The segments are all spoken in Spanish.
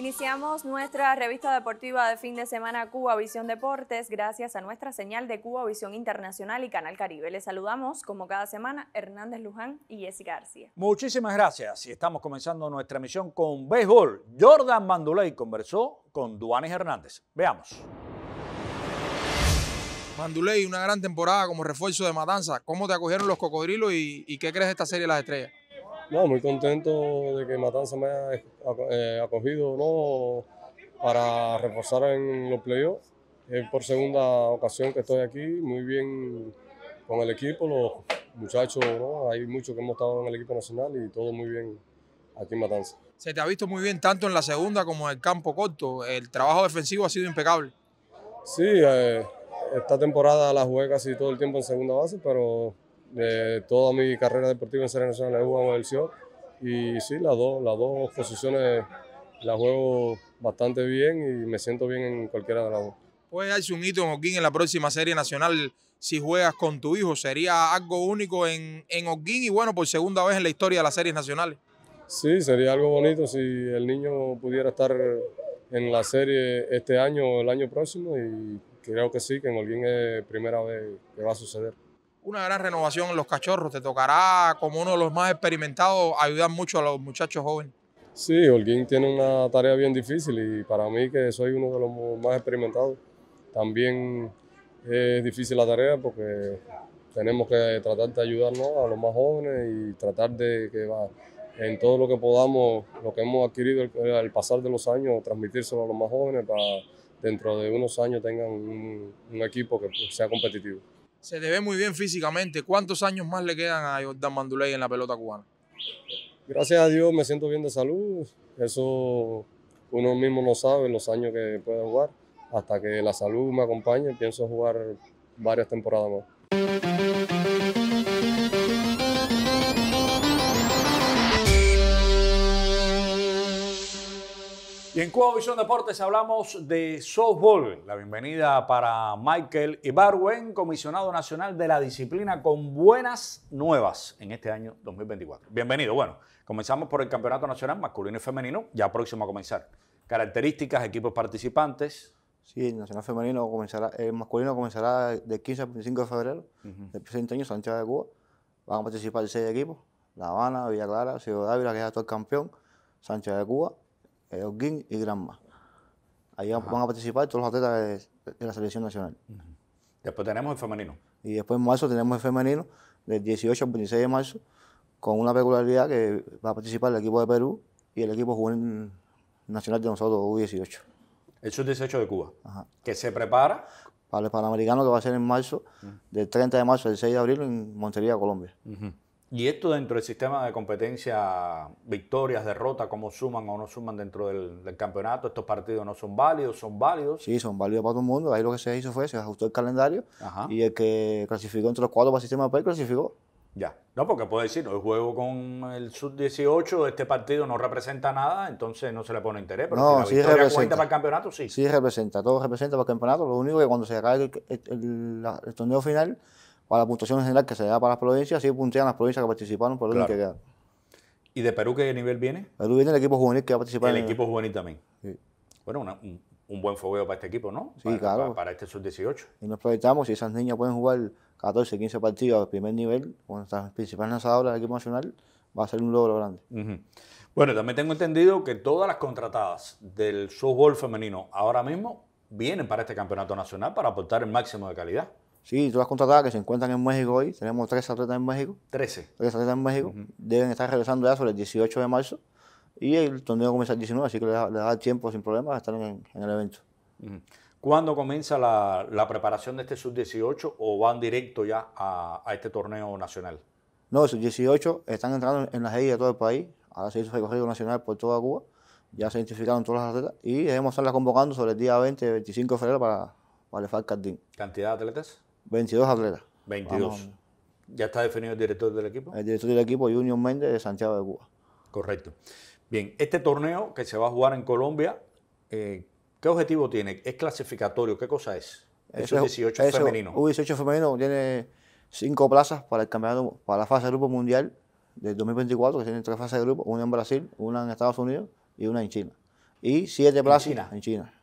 Iniciamos nuestra revista deportiva de fin de semana Cuba Visión Deportes gracias a nuestra señal de Cuba Visión Internacional y Canal Caribe. Les saludamos como cada semana Hernández Luján y Jessica García. Muchísimas gracias y estamos comenzando nuestra emisión con béisbol. Jordan Manduley conversó con Duanes Hernández. Veamos. Manduley, una gran temporada como refuerzo de Matanza. ¿Cómo te acogieron los cocodrilos y, qué crees de esta serie de las estrellas? No, muy contento de que Matanza me haya eh, acogido ¿no? para reforzar en los playoffs. Es por segunda ocasión que estoy aquí, muy bien con el equipo, los muchachos, hay muchos que hemos estado en el equipo nacional y todo muy bien aquí en Matanza. Se te ha visto muy bien tanto en la segunda como en el campo corto. El trabajo defensivo ha sido impecable. Sí, eh, esta temporada la jugué casi todo el tiempo en segunda base, pero de toda mi carrera deportiva en Serie Nacional he jugado en el y sí, las dos, las dos posiciones las juego bastante bien y me siento bien en cualquiera de las dos. Puede darse un hito en Oquín en la próxima Serie Nacional si juegas con tu hijo. Sería algo único en, en y bueno, por segunda vez en la historia de las series nacionales. Sí, sería algo bonito si el niño pudiera estar en la serie este año o el año próximo y creo que sí, que en Holguín es primera vez que va a suceder una gran renovación en los cachorros. Te tocará, como uno de los más experimentados, ayudar mucho a los muchachos jóvenes. Sí, Holguín tiene una tarea bien difícil y para mí, que soy uno de los más experimentados, también es difícil la tarea porque tenemos que tratar de ayudarnos a los más jóvenes y tratar de que va, en todo lo que podamos, lo que hemos adquirido al pasar de los años, transmitírselo a los más jóvenes para dentro de unos años tengan un equipo que sea competitivo se te ve muy bien físicamente. ¿Cuántos años más le quedan a Jordan Manduley en la pelota cubana? Gracias a Dios me siento bien de salud. Eso uno mismo no sabe los años que puede jugar. Hasta que la salud me acompañe, pienso jugar varias temporadas más. Y en Cuba Visión Deportes hablamos de softball. La bienvenida para Michael Ibarwen, comisionado nacional de la disciplina con buenas nuevas en este año 2024. Bienvenido. Bueno, comenzamos por el Campeonato Nacional Masculino y Femenino, ya próximo a comenzar. Características, equipos participantes. Sí, el Nacional Femenino comenzará, el masculino comenzará del 15 al 25 de febrero El presente año, Sánchez de Cuba. Van a participar seis equipos, La Habana, Villa Clara, Ciudad Ávila, que es actual campeón, Sánchez de Cuba, el y Granma. Ahí van a participar todos los atletas de, la selección nacional. Después tenemos el femenino. Y después en marzo tenemos el femenino, del 18 al 26 de marzo, con una peculiaridad que va a participar el equipo de Perú y el equipo juvenil nacional de nosotros, U18. El sub-18 de Cuba, que se prepara para el Panamericano que va a ser en marzo, del 30 de marzo al 6 de abril en Montería, Colombia. Y esto dentro del sistema de competencia, victorias, derrotas, cómo suman o no suman dentro del, campeonato, estos partidos no son válidos, son válidos. Sí, son válidos para todo el mundo. Ahí lo que se hizo fue, se ajustó el calendario y el que clasificó entre los cuatro para el sistema de play clasificó. Ya, no, porque puede decir, el juego con el sub-18, este partido no representa nada, entonces no se le pone interés. Pero no, si la sí representa. cuenta para el campeonato, sí. Sí representa, todo representa para el campeonato. Lo único que cuando se acabe el torneo final para la puntuación general que se da para las provincias, así puntean las provincias que participaron por el que quedaron. ¿Y de Perú qué nivel viene? Perú viene el equipo juvenil que va a participar. El equipo juvenil también. Sí. Bueno, un, buen fogueo para este equipo, ¿no? Sí, claro. Para, este sub-18. Y nos proyectamos, si esas niñas pueden jugar 14, 15 partidos de primer nivel, con nuestras principales lanzadoras del equipo nacional, va a ser un logro grande. Bueno, también tengo entendido que todas las contratadas del softball femenino ahora mismo vienen para este campeonato nacional para aportar el máximo de calidad. Sí, tú las contratadas que se encuentran en México hoy. Tenemos tres atletas en México. Trece. Tres atletas en México. Deben estar regresando ya sobre el 18 de marzo. Y el torneo comienza el 19, así que les da, tiempo sin problemas a estar en, el evento. ¿Cuándo comienza la, preparación de este sub-18 o van directo ya a, este torneo nacional? No, sub-18 están entrando en las leyes de todo el país. Ahora se hizo recorrido nacional por toda Cuba. Ya se identificaron todas las atletas y debemos estarlas convocando sobre el día 20, 25 de febrero para, el Cardín. ¿Cantidad de atletas? 22 atletas. 22. ¿Ya está definido el director del equipo? El director del equipo, Junior Méndez, de Santiago de Cuba. Correcto. Bien, este torneo que se va a jugar en Colombia, eh, ¿qué objetivo tiene? ¿Es clasificatorio? ¿Qué cosa es? Eso es 18 femenino. U18 femenino tiene cinco plazas para el campeonato, para la fase de grupo mundial del 2024, que tiene tres fases de grupo, una en Brasil, una en Estados Unidos y una en China. Y siete plazas en China.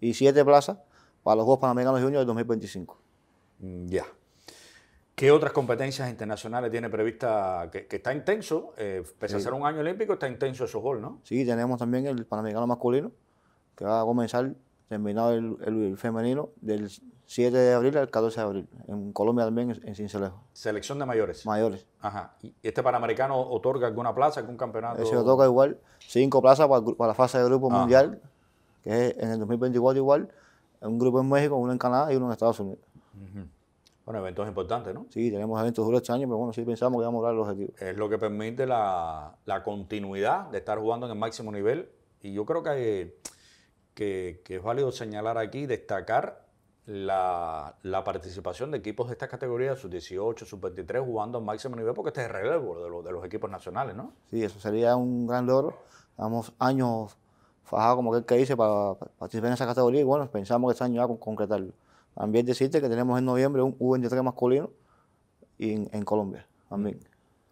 Y siete plazas para los Juegos Panamericanos de del 2025. Mm, ya. ¿Qué otras competencias internacionales tiene prevista? Que, está intenso, eh, pese a ser un año olímpico, está intenso esos gol, ¿no? Sí, tenemos también el Panamericano masculino, que va a comenzar terminado el, femenino del 7 de abril al 14 de abril, en Colombia también, en Cincelejo. Selección de mayores. Mayores. Ajá. ¿Y este Panamericano otorga alguna plaza, algún campeonato? Se otorga igual, cinco plazas para, la fase de grupo mundial, que es en el 2024 igual, un grupo en México, uno en Canadá y uno en Estados Unidos. Bueno, eventos importantes, ¿no? Sí, tenemos eventos duros este años, pero bueno, sí pensamos que vamos a lograr los objetivos. Es lo que permite la, la, continuidad de estar jugando en el máximo nivel. Y yo creo que, que, es válido señalar aquí, destacar la, la, participación de equipos de estas categorías, sus 18, sus 23, jugando al máximo nivel, porque este es el relevo de, los equipos nacionales, ¿no? Sí, eso sería un gran logro. Damos años fajados, como aquel que dice, para, para participar en esa categoría y bueno, pensamos que este año va a concretarlo. También decirte que tenemos en noviembre un U23 masculino en, en Colombia. También. Mm.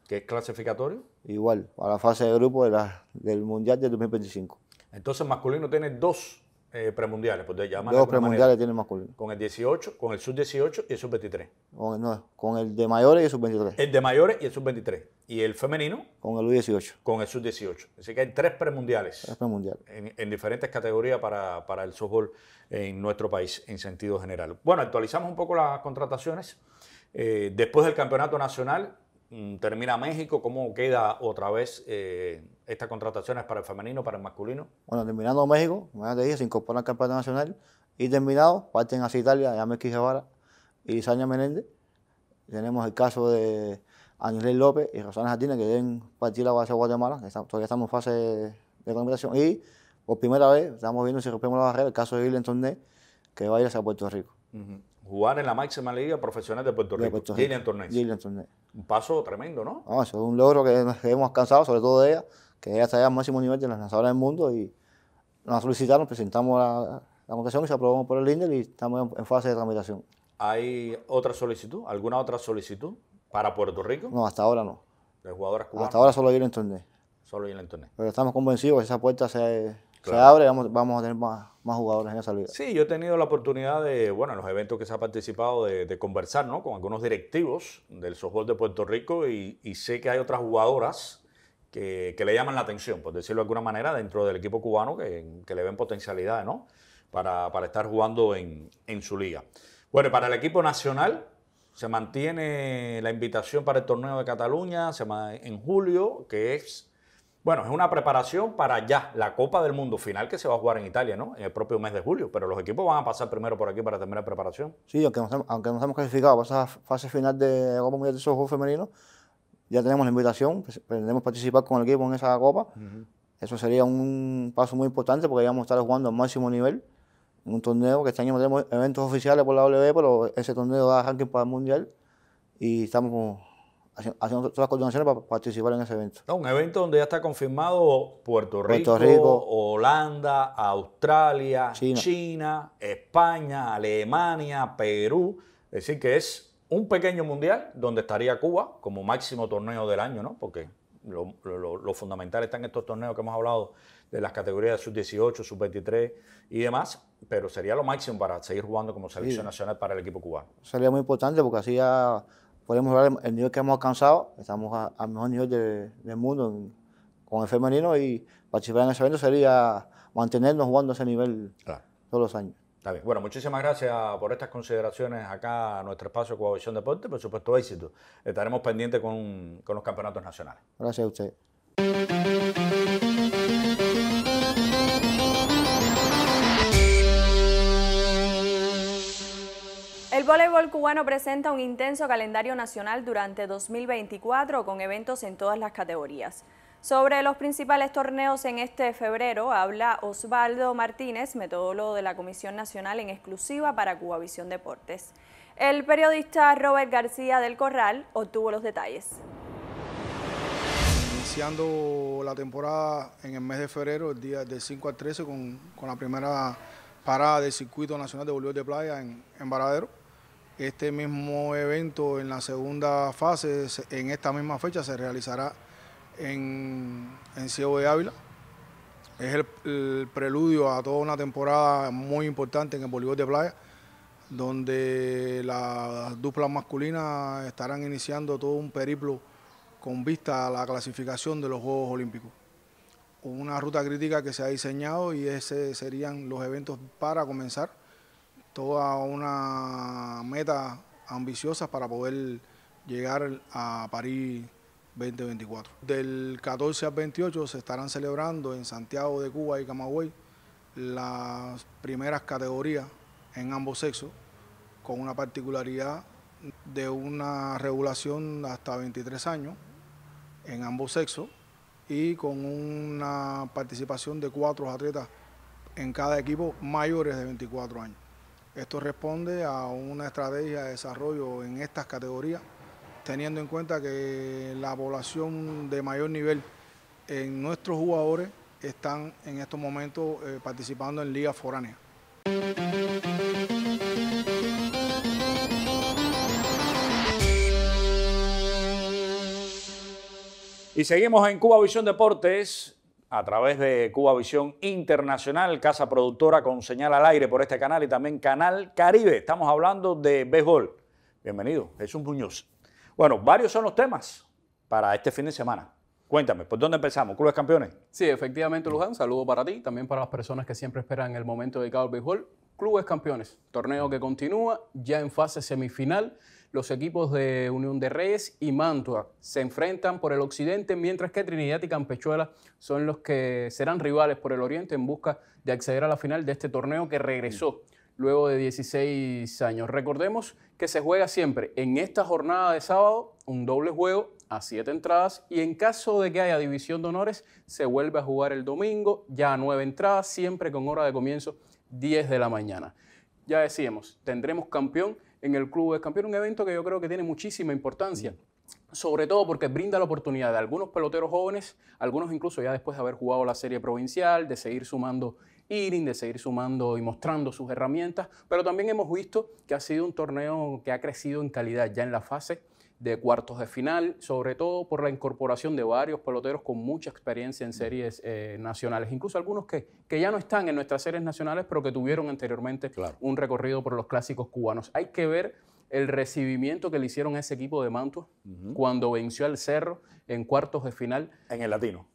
¿Qué es clasificatorio? Igual, a la fase de grupo de la, del Mundial de 2025. Entonces, masculino tiene dos eh, premundiales, por pues, llamar Dos premundiales tiene masculino. Con el 18, con el sub-18 y el sub-23. Con, no, con el de mayores y el sub-23. El de mayores y el sub-23. Y el femenino. Con el U18. Con el sub-18. Así que hay tres premundiales. Tres premundiales. En, diferentes categorías para, el softball en nuestro país, en sentido general. Bueno, actualizamos un poco las contrataciones. Eh, después del campeonato nacional, Mm, termina México? ¿Cómo queda otra vez eh, estas contrataciones para el femenino, para el masculino? Bueno, terminando México, como te dije, se incorpora al campeonato nacional y terminado parten hacia Italia, a Guevara y Sania Menéndez. Tenemos el caso de Andrés López y Rosana Jatina que deben partir hacia Guatemala, que todavía estamos en fase de comunicación. Y por primera vez estamos viendo si rompemos la barrera el caso de Irlen Torné, que va a ir hacia Puerto Rico jugar en la máxima liga profesional de Puerto Rico. De Puerto Un paso tremendo, ¿no? No, eso es un logro que hemos alcanzado, sobre todo de ella, que ella está al máximo nivel de las lanzadoras del mundo y nos solicitaron, presentamos la, votación y se aprobó por el INDEL y estamos en, fase de tramitación. ¿Hay otra solicitud? ¿Alguna otra solicitud para Puerto Rico? No, hasta ahora no. ¿De jugadoras Hasta ahora solo Gillian torneo. Solo Gillian Tornés. Pero estamos convencidos que esa puerta se, se abre, vamos, vamos a tener más, más jugadores en esa liga. Sí, yo he tenido la oportunidad de, bueno, en los eventos que se ha participado, de, conversar ¿no? con algunos directivos del softball de Puerto Rico y, sé que hay otras jugadoras que, le llaman la atención, por decirlo de alguna manera, dentro del equipo cubano que, le ven potencialidades, ¿no? Para, estar jugando en, su liga. Bueno, para el equipo nacional se mantiene la invitación para el torneo de Cataluña se en julio, que es bueno, es una preparación para ya la Copa del Mundo final que se va a jugar en Italia, ¿no? En el propio mes de julio. Pero los equipos van a pasar primero por aquí para terminar preparación. Sí, aunque nos, aunque nos hemos clasificado para esa fase final de Copa Mundial de Juegos Femenino, ya tenemos la invitación, pues, pretendemos participar con el equipo en esa Copa. Eso sería un paso muy importante porque ya vamos a estar jugando al máximo nivel en un torneo que este año tenemos eventos oficiales por la WB, pero ese torneo da ranking para el Mundial y estamos haciendo todas las coordinaciones para participar en ese evento. un evento donde ya está confirmado Puerto Rico, Holanda, Australia, China. España, Alemania, Perú. Es decir, que es un pequeño mundial donde estaría Cuba como máximo torneo del año, ¿no? Porque lo, fundamental está en estos torneos que hemos hablado de las categorías sub-18, sub-23 y demás, pero sería lo máximo para seguir jugando como selección nacional para el equipo cubano. Sería muy importante porque así ya podemos hablar el nivel que hemos alcanzado, estamos al mejor nivel del mundo con el femenino y participar en ese evento sería mantenernos jugando a ese nivel todos los años. Está bien. Bueno, muchísimas gracias por estas consideraciones acá a nuestro espacio de Deporte. Por supuesto, éxito. Estaremos pendientes con, con los campeonatos nacionales. Gracias a usted. El voleibol cubano presenta un intenso calendario nacional durante 2024 con eventos en todas las categorías. Sobre los principales torneos en este febrero habla Osvaldo Martínez, metodólogo de la Comisión Nacional en exclusiva para Cubavisión Deportes. El periodista Robert García del Corral obtuvo los detalles. Iniciando la temporada en el mes de febrero, el día de 5 al 13, con, la primera parada del Circuito Nacional de Voleibol de Playa en, en Varadero este mismo evento en la segunda fase, en esta misma fecha, se realizará en, en Ciego de Ávila. Es el, preludio a toda una temporada muy importante en el Bolívar de playa, donde las duplas masculinas estarán iniciando todo un periplo con vista a la clasificación de los Juegos Olímpicos. Una ruta crítica que se ha diseñado y ese serían los eventos para comenzar toda una meta ambiciosa para poder llegar a París 2024. Del 14 al 28 se estarán celebrando en Santiago de Cuba y Camagüey las primeras categorías en ambos sexos, con una particularidad de una regulación hasta 23 años en ambos sexos y con una participación de cuatro atletas en cada equipo mayores de 24 años. Esto responde a una estrategia de desarrollo en estas categorías, teniendo en cuenta que la población de mayor nivel en nuestros jugadores están en estos momentos eh, participando en ligas Foránea. Y seguimos en Cuba Visión Deportes a través de Cuba Visión Internacional, casa productora con señal al aire por este canal y también Canal Caribe. Estamos hablando de béisbol. Bienvenido, es un Muñoz. Bueno, varios son los temas para este fin de semana. Cuéntame, ¿por dónde empezamos? ¿Clubes campeones? Sí, efectivamente, Luján, saludo para ti, también para las personas que siempre esperan el momento dedicado al béisbol. Clubes campeones, torneo que continúa, ya en fase semifinal los equipos de Unión de Reyes y Mantua se enfrentan por el occidente, mientras que Trinidad y Campechuela son los que serán rivales por el oriente en busca de acceder a la final de este torneo que regresó luego de 16 años. Recordemos que se juega siempre en esta jornada de sábado un doble juego a siete entradas y en caso de que haya división de honores se vuelve a jugar el domingo ya a nueve entradas, siempre con hora de comienzo 10 de la mañana. Ya decíamos, tendremos campeón en el Club de Campeón, un evento que yo creo que tiene muchísima importancia. Sobre todo porque brinda la oportunidad a algunos peloteros jóvenes, algunos incluso ya después de haber jugado la serie provincial, de seguir sumando Irin, de seguir sumando y mostrando sus herramientas, pero también hemos visto que ha sido un torneo que ha crecido en calidad ya en la fase de cuartos de final, sobre todo por la incorporación de varios peloteros con mucha experiencia en series eh, nacionales, incluso algunos que, ya no están en nuestras series nacionales, pero que tuvieron anteriormente un recorrido por los clásicos cubanos. Hay que ver el recibimiento que le hicieron a ese equipo de Mantua cuando venció al Cerro en cuartos de final. En el Latino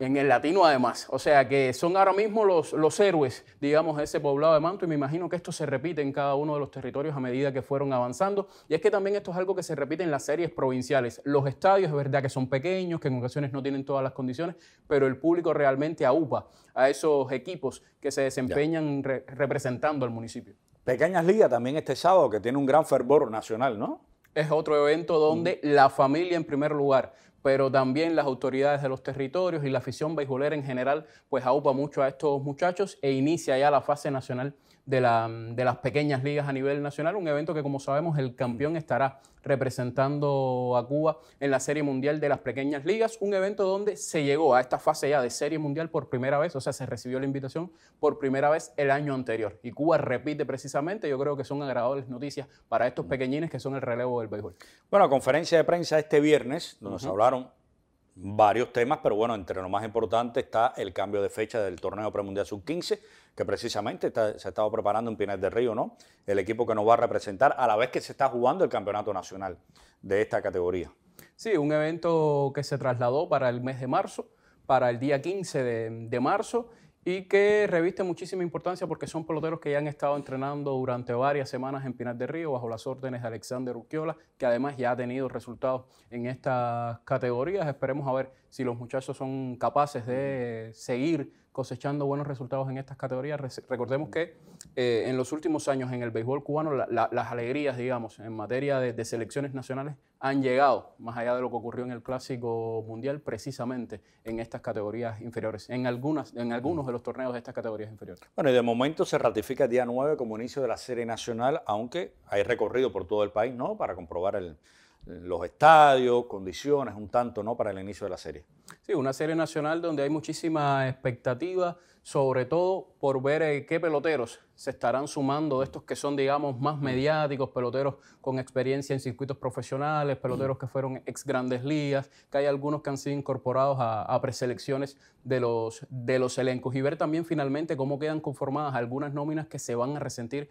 en el latino además. O sea que son ahora mismo los, los héroes, digamos, de ese poblado de Manto y me imagino que esto se repite en cada uno de los territorios a medida que fueron avanzando. Y es que también esto es algo que se repite en las series provinciales. Los estadios es verdad que son pequeños, que en ocasiones no tienen todas las condiciones, pero el público realmente aupa a esos equipos que se desempeñan representando al municipio. Pequeñas Ligas también este sábado, que tiene un gran fervor nacional, ¿no? Es otro evento donde la familia en primer lugar pero también las autoridades de los territorios y la afición beisbolera en general, pues aupa mucho a estos muchachos e inicia ya la fase nacional de, las pequeñas ligas a nivel nacional, un evento que como sabemos el campeón estará representando a Cuba en la Serie Mundial de las Pequeñas Ligas, un evento donde se llegó a esta fase ya de Serie Mundial por primera vez, o sea, se recibió la invitación por primera vez el año anterior. Y Cuba repite precisamente, yo creo que son agradables noticias para estos mm. pequeñines que son el relevo del béisbol. Bueno, conferencia de prensa este viernes, donde nos hablaron varios temas, pero bueno, entre lo más importante está el cambio de fecha del torneo premundial sub-15, que precisamente se ha estado preparando en Pinar del Río, ¿no? El equipo que nos va a representar a la vez que se está jugando el campeonato nacional de esta categoría. Sí, un evento que se trasladó para el mes de marzo, para el día 15 de marzo, y que reviste muchísima importancia porque son peloteros que ya han estado entrenando durante varias semanas en Pinar del Río bajo las órdenes de Alexander Urquiola, que además ya ha tenido resultados en estas categorías. Esperemos a ver si los muchachos son capaces de seguir cosechando buenos resultados en estas categorías. Recordemos que eh, en los últimos años en el béisbol cubano las alegrías, digamos, en materia de, selecciones nacionales han llegado, más allá de lo que ocurrió en el Clásico Mundial, precisamente en estas categorías inferiores, en, algunas, en algunos de los torneos de estas categorías inferiores. Bueno, y de momento se ratifica el día 9 como inicio de la serie nacional, aunque hay recorrido por todo el país, ¿no? Para comprobar el, los estadios, condiciones, un tanto, ¿no? Para el inicio de la serie. Sí, una serie nacional donde hay muchísima expectativa, sobre todo por ver eh, qué peloteros se estarán sumando de estos que son, digamos, más mediáticos, peloteros con experiencia en circuitos profesionales, peloteros que fueron ex grandes ligas, que hay algunos que han sido incorporados a, preselecciones de los, de los elencos. Y ver también finalmente cómo quedan conformadas algunas nóminas que se van a resentir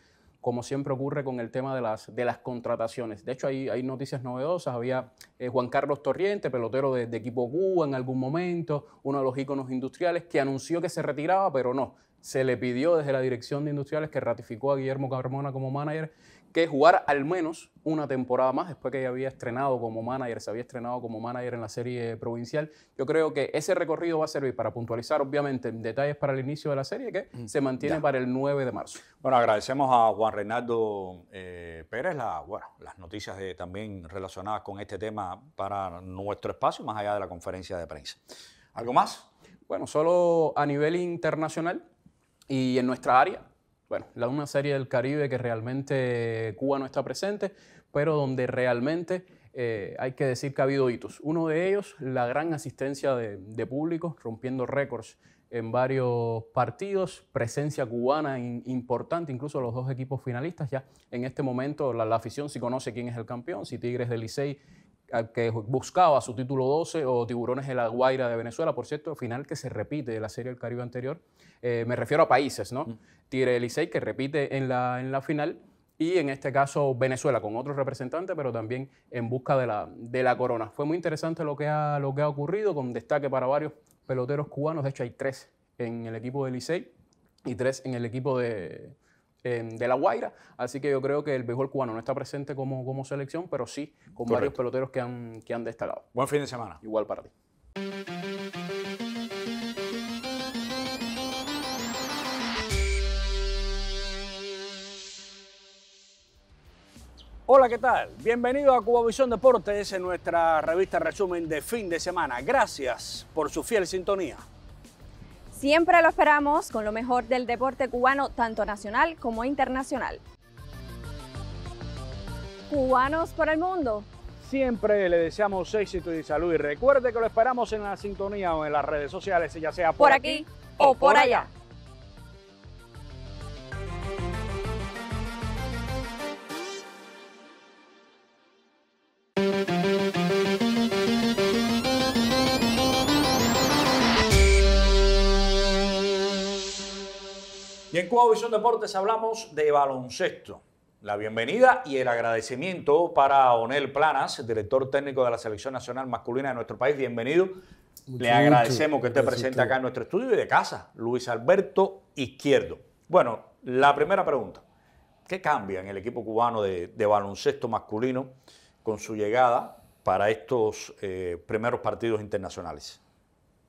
como siempre ocurre con el tema de las, de las contrataciones. De hecho, hay, hay noticias novedosas. Había eh, Juan Carlos Torriente, pelotero de, equipo Cuba en algún momento, uno de los íconos industriales, que anunció que se retiraba, pero no. Se le pidió desde la dirección de industriales que ratificó a Guillermo Carmona como manager que jugar al menos una temporada más después que ya había estrenado como manager, se había estrenado como manager en la serie provincial. Yo creo que ese recorrido va a servir para puntualizar, obviamente, detalles para el inicio de la serie que mm, se mantiene para el 9 de marzo. Bueno, agradecemos a Juan Reynaldo eh, Pérez la, bueno, las noticias también relacionadas con este tema para nuestro espacio, más allá de la conferencia de prensa. ¿Algo más? Bueno, solo a nivel internacional y en nuestra área bueno, la una serie del Caribe que realmente Cuba no está presente, pero donde realmente eh, hay que decir que ha habido hitos. Uno de ellos, la gran asistencia de, de público, rompiendo récords en varios partidos, presencia cubana importante, incluso los dos equipos finalistas. Ya en este momento la, afición sí conoce quién es el campeón, si Tigres de Licey que buscaba su título 12 o Tiburones de la Guaira de Venezuela, por cierto, final que se repite de la Serie del Caribe anterior. Eh, me refiero a países, ¿no? Mm. Tire Licey que repite en la, en la final y en este caso Venezuela con otro representante, pero también en busca de la, de la corona. Fue muy interesante lo que, ha, lo que ha ocurrido, con destaque para varios peloteros cubanos. De hecho, hay tres en el equipo de Licey y tres en el equipo de, eh, de La Guaira. Así que yo creo que el béisbol cubano no está presente como, como selección, pero sí con varios peloteros que han, que han destacado. Buen fin de semana. Igual para ti. Hola, ¿qué tal? Bienvenido a Cubavisión Deportes en nuestra revista resumen de fin de semana. Gracias por su fiel sintonía. Siempre lo esperamos con lo mejor del deporte cubano, tanto nacional como internacional. Cubanos por el mundo. Siempre le deseamos éxito y salud y recuerde que lo esperamos en la sintonía o en las redes sociales, ya sea por, aquí, o por allá. En Cuba Visión Deportes hablamos de baloncesto. La bienvenida y el agradecimiento para Onel Planas, director técnico de la Selección Nacional Masculina de nuestro país. Bienvenido. Le agradecemos que esté presente acá en nuestro estudio y de casa, Luis Alberto Izquierdo. Bueno, la primera pregunta. ¿Qué cambia en el equipo cubano de, baloncesto masculino con su llegada para estos eh, primeros partidos internacionales?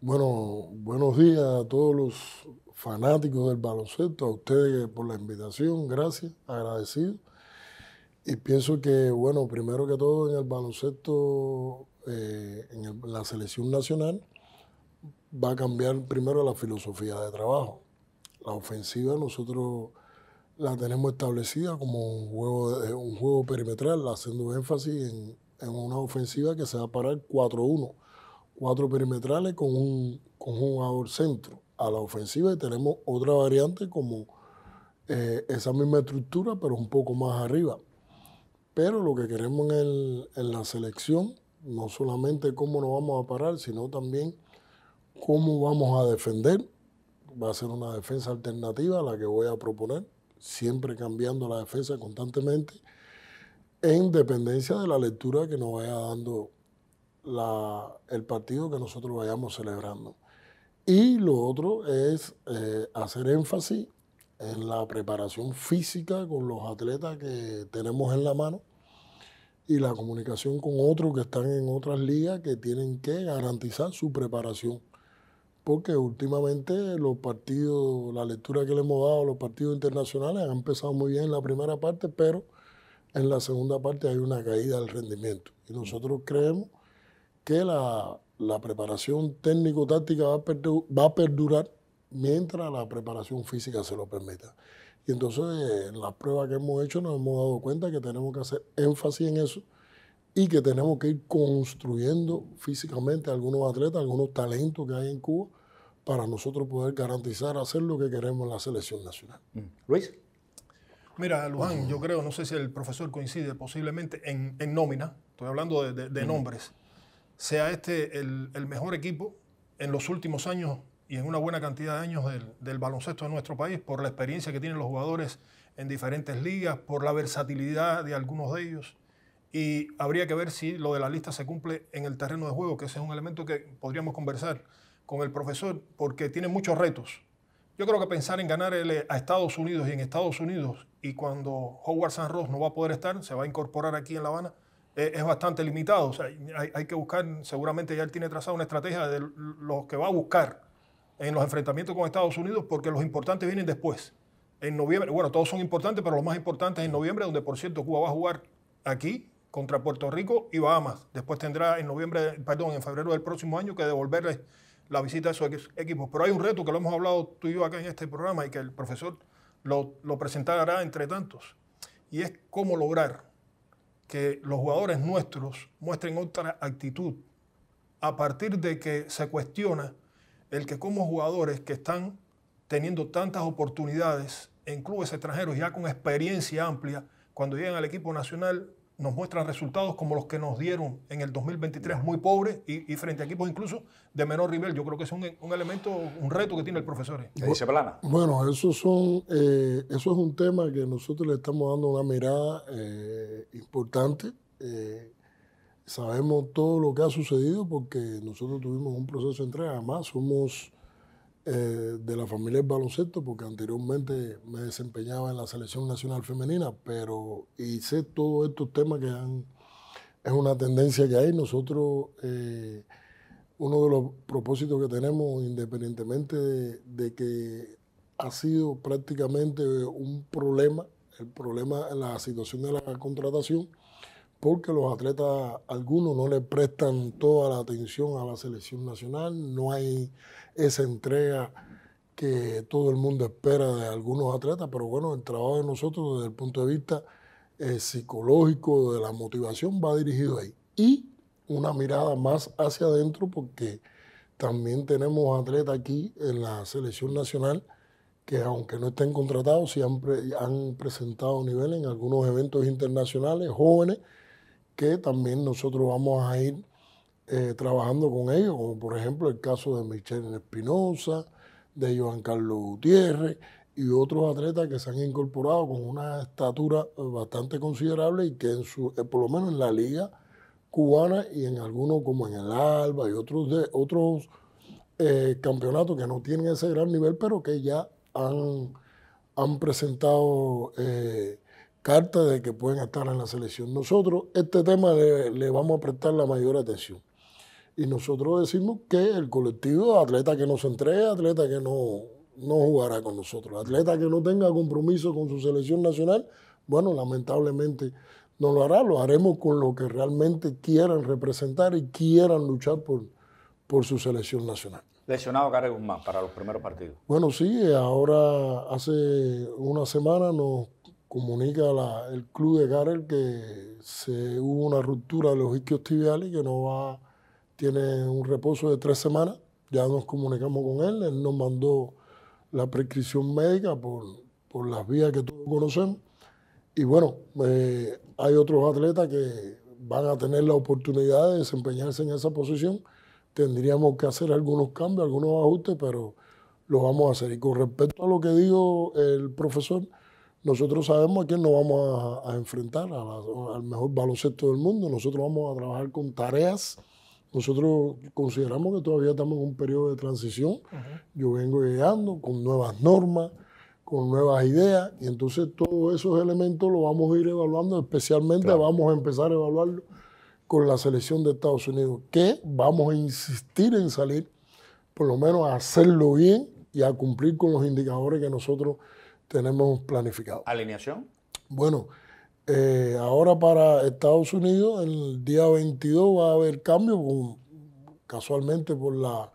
Bueno, buenos días a todos los fanáticos del baloncesto, a ustedes por la invitación, gracias, agradecido. Y pienso que, bueno, primero que todo en el baloncesto, eh, en la selección nacional, va a cambiar primero la filosofía de trabajo. La ofensiva nosotros la tenemos establecida como un juego, un juego perimetral, haciendo énfasis en, una ofensiva que se va a parar 4-1, cuatro perimetrales con un jugador centro a la ofensiva y tenemos otra variante como eh, esa misma estructura, pero un poco más arriba. Pero lo que queremos en, la selección, no solamente cómo nos vamos a parar, sino también cómo vamos a defender. Va a ser una defensa alternativa a la que voy a proponer, siempre cambiando la defensa constantemente, en dependencia de la lectura que nos vaya dando el partido que nosotros vayamos celebrando. Y lo otro es eh, hacer énfasis en la preparación física con los atletas que tenemos en la mano y la comunicación con otros que están en otras ligas que tienen que garantizar su preparación. Porque últimamente los partidos, la lectura que le hemos dado a los partidos internacionales han empezado muy bien en la primera parte, pero en la segunda parte hay una caída del rendimiento. Y nosotros creemos que la la preparación técnico-táctica va, va, a perdurar mientras la preparación física se lo permita. Y entonces en eh, las pruebas que hemos hecho nos hemos dado cuenta que tenemos que hacer énfasis en eso y que tenemos que ir construyendo físicamente algunos atletas, algunos talentos que hay en Cuba para nosotros poder garantizar hacer lo que queremos en la selección nacional. Mm. Luis. Mira, Luján, yo creo, no sé si el profesor coincide, posiblemente en, nómina, estoy hablando de, mm. nombres, sea este el, mejor equipo en los últimos años y en una buena cantidad de años del, baloncesto de nuestro país, por la experiencia que tienen los jugadores en diferentes ligas, por la versatilidad de algunos de ellos. Y habría que ver si lo de la lista se cumple en el terreno de juego, que ese es un elemento que podríamos conversar con el profesor, porque tiene muchos retos. Yo creo que pensar en ganar eh, a Estados Unidos y en Estados Unidos, y cuando Howard San Ross no va a poder estar, se va a incorporar aquí en La Habana, eh, es bastante limitado. hay, que buscar, seguramente ya él tiene trazada una estrategia de lo que va a buscar en los enfrentamientos con Estados Unidos, porque los importantes vienen después. En noviembre, bueno, todos son importantes, pero los más importantes en noviembre, donde por cierto Cuba va a jugar aquí contra Puerto Rico y Bahamas. Después tendrá en noviembre, perdón, en febrero del próximo año que devolverle la visita a esos equipos. Pero hay un reto que lo hemos hablado tú y yo acá en este programa y que el profesor lo, lo presentará entre tantos, y es cómo lograr que los jugadores nuestros muestren otra actitud a partir de que se cuestiona el que como jugadores que están teniendo tantas oportunidades en clubes extranjeros ya con experiencia amplia, cuando llegan al equipo nacional nos muestran resultados como los que nos dieron en el 2023, muy pobres y, frente a equipos incluso de menor nivel. Yo creo que es un, elemento, un reto que tiene el profesor. Eh. dice Bueno, eso, son, eh, eso es un tema que nosotros le estamos dando una mirada eh, importante. sabemos todo lo que ha sucedido porque nosotros tuvimos un proceso de entrega. Además, somos eh, de la familia del baloncesto, porque anteriormente me desempeñaba en la selección nacional femenina, pero hice todos estos temas que han, es una tendencia que hay. Nosotros, eh, uno de los propósitos que tenemos, independientemente de, que ha sido prácticamente un problema, el problema, en la situación de la contratación, porque los atletas, algunos no le prestan toda la atención a la selección nacional, no hay esa entrega que todo el mundo espera de algunos atletas, pero bueno, el trabajo de nosotros desde el punto de vista eh, psicológico, de la motivación, va dirigido ahí. Y una mirada más hacia adentro, porque también tenemos atletas aquí en la selección nacional que aunque no estén contratados, sí han, han presentado nivel en algunos eventos internacionales, jóvenes, que también nosotros vamos a ir eh, trabajando con ellos, como por ejemplo el caso de Michelle Espinosa, de Joan Carlos Gutiérrez y otros atletas que se han incorporado con una estatura eh, bastante considerable y que en su, eh, por lo menos en la liga cubana y en algunos como en el Alba y otros de otros campeonatos que no tienen ese gran nivel, pero que ya han, han presentado carta de que pueden estar en la selección. Nosotros este tema le, vamos a prestar la mayor atención. Y nosotros decimos que el colectivo, atleta que no se entregue, atleta que no, jugará con nosotros, atleta que no tenga compromiso con su selección nacional, bueno, lamentablemente no lo hará, lo haremos con lo que realmente quieran representar y quieran luchar por, por su selección nacional. Lesionado Gary Guzmán para los primeros partidos. Bueno, sí, ahora hace una semana nos comunica el club de Garel que se hubo una ruptura de los isquios tibiales que no va, tiene un reposo de tres semanas. Ya nos comunicamos con él, él nos mandó la prescripción médica por, las vías que todos conocemos. Y bueno, eh, hay otros atletas que van a tener la oportunidad de desempeñarse en esa posición. Tendríamos que hacer algunos cambios, algunos ajustes, pero lo vamos a hacer. Y con respecto a lo que dijo el profesor, nosotros sabemos a quién nos vamos a, enfrentar, al mejor baloncesto del mundo. Nosotros vamos a trabajar con tareas. Nosotros consideramos que todavía estamos en un periodo de transición. Yo vengo llegando con nuevas normas, con nuevas ideas, y entonces todos esos elementos los vamos a ir evaluando, especialmente vamos a empezar a evaluarlo con la selección de Estados Unidos, que vamos a insistir en salir, por lo menos a hacerlo bien y a cumplir con los indicadores que nosotros tenemos planificado. ¿Alineación? Bueno, eh, ahora para Estados Unidos, el día 22 va a haber cambio, casualmente por la,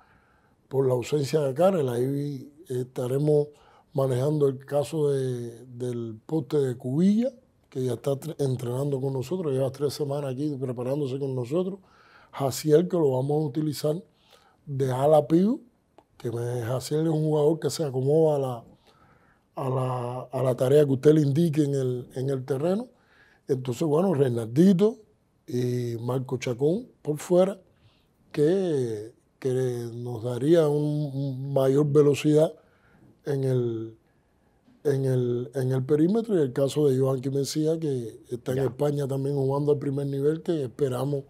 por la ausencia de Karel. Ahí estaremos manejando el caso del poste de Cubilla, que ya está entrenando con nosotros, lleva tres semanas aquí preparándose con nosotros. Jaciel, que lo vamos a utilizar de ala que Jaciel es un jugador que se acomoda a la a la, tarea que usted le indique en el, terreno. Entonces, bueno, Renaldito y Marco Chacón por fuera, que, nos daría un mayor velocidad en el, en el, perímetro y el caso de Joan Quimesía, que está en España también jugando al primer nivel, que esperamos,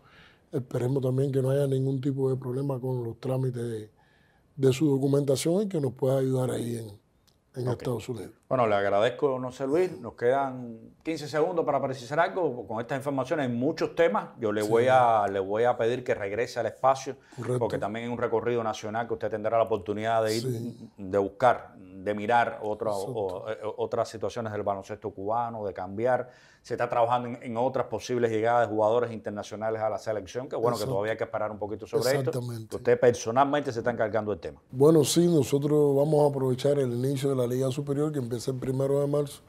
esperemos también que no haya ningún tipo de problema con los trámites de, de su documentación y que nos pueda ayudar ahí en, en Estados Unidos. Bueno, le agradezco, no sé Luis, nos quedan 15 segundos para precisar algo, con estas informaciones hay muchos temas, yo le, voy, a, le voy a pedir que regrese al espacio, porque también es un recorrido nacional que usted tendrá la oportunidad de ir, de buscar, de mirar eh, otras situaciones del baloncesto cubano, de cambiar se está trabajando en, otras posibles llegadas de jugadores internacionales a la selección, que bueno, que todavía hay que esperar un poquito sobre esto. Usted personalmente se está encargando del tema. Bueno, sí, nosotros vamos a aprovechar el inicio de la Liga Superior, que empieza el primero de marzo,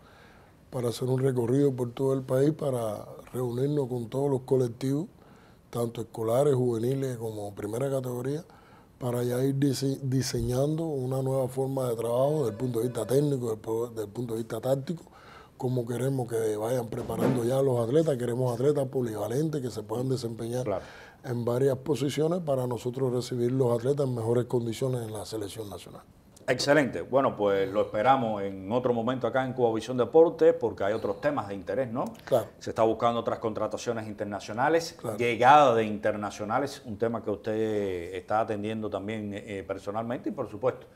para hacer un recorrido por todo el país, para reunirnos con todos los colectivos, tanto escolares, juveniles como primera categoría, para ya ir diseñando una nueva forma de trabajo desde el punto de vista técnico, desde el punto de vista táctico cómo queremos que vayan preparando ya los atletas. Queremos atletas polivalentes que se puedan desempeñar en varias posiciones para nosotros recibir los atletas en mejores condiciones en la selección nacional. Excelente. Bueno, pues lo esperamos en otro momento acá en Visión Deporte porque hay otros temas de interés, ¿no? Claro. Se está buscando otras contrataciones internacionales, llegada de internacionales, un tema que usted está atendiendo también eh, personalmente y por supuesto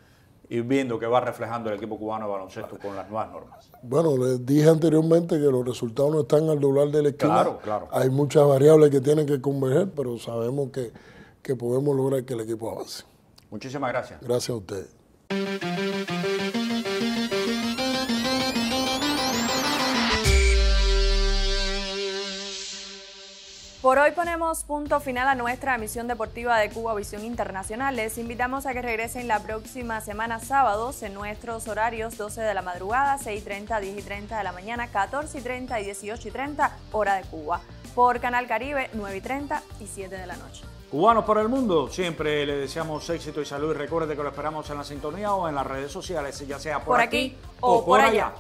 y viendo que va reflejando el equipo cubano de baloncesto con las nuevas normas? Bueno, les dije anteriormente que los resultados no están al doblar del equipo Claro, claro. Hay muchas variables que tienen que converger, pero sabemos que, que podemos lograr que el equipo avance. Muchísimas gracias. Gracias a ustedes. Por hoy ponemos punto final a nuestra emisión deportiva de Cuba Visión Internacional. Les invitamos a que regresen la próxima semana sábados en nuestros horarios 12 de la madrugada, 6.30, 10.30 de la mañana, 14.30 y 18.30 hora de Cuba. Por Canal Caribe 9.30 y 7 de la noche. Cubanos por el mundo, siempre le deseamos éxito y salud y recuerde que lo esperamos en la sintonía o en las redes sociales, ya sea por, aquí, o por, allá.